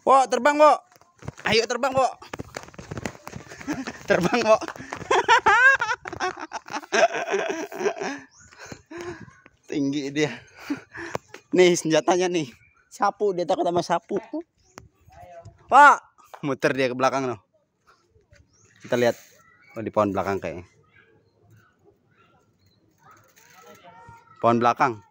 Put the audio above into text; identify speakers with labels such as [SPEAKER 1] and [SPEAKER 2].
[SPEAKER 1] Wo, terbang, Wo. Ayo terbang, Wo.
[SPEAKER 2] terbang, Wo. Tinggi dia. Nih senjatanya nih.
[SPEAKER 3] Sapu, dia
[SPEAKER 4] takut sama sapu. Pak,
[SPEAKER 2] muter dia ke belakang loh.
[SPEAKER 5] Kita lihat oh, di pohon belakang kayaknya.
[SPEAKER 6] Pohon belakang.